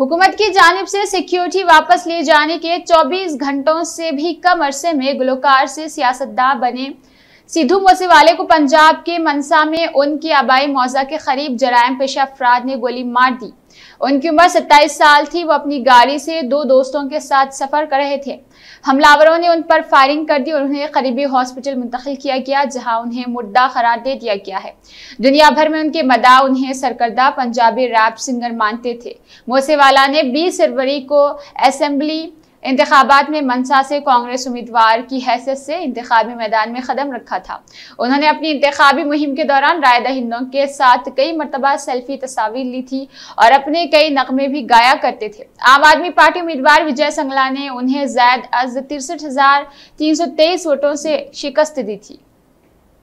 हुकूमत की जानब से सिक्योरिटी वापस लिए जाने के 24 घंटों से भी कम अरसे में गुलकार से सियासतदान बने सिद्धू मूसेवाले को पंजाब के मनसा में उनकी आबाई मौजा के करीब जरायम पेशा अफराद ने गोली मार दी उनकी उम्र 27 साल थी वो अपनी गाड़ी से दो दोस्तों के साथ सफर कर रहे थे हमलावरों ने उन पर फायरिंग कर दी और उन्हें करीबी हॉस्पिटल मुंतकिल किया गया जहां उन्हें मुर्दा करार दे दिया गया है दुनिया भर में उनके मदा उन्हें सरकर्दा पंजाबी रैप सिंगर मानते थे मोसेवाला ने बीस फरवरी को असेंबली इंतबात में मनसा से कांग्रेस उम्मीदवार की हैसियत से इंतबी मैदान में कदम रखा था उन्होंने अपनी इंतबी मुहिम के दौरान राय दहिंदों के साथ कई मरतबा सेल्फी तस्वीर ली थी और अपने कई नगमे भी गाया करते थे आम आदमी पार्टी उम्मीदवार विजय संगला ने उन्हें जैद अज तिरसठ हजार तीन सौ तेईस वोटों से शिकस्त दी थी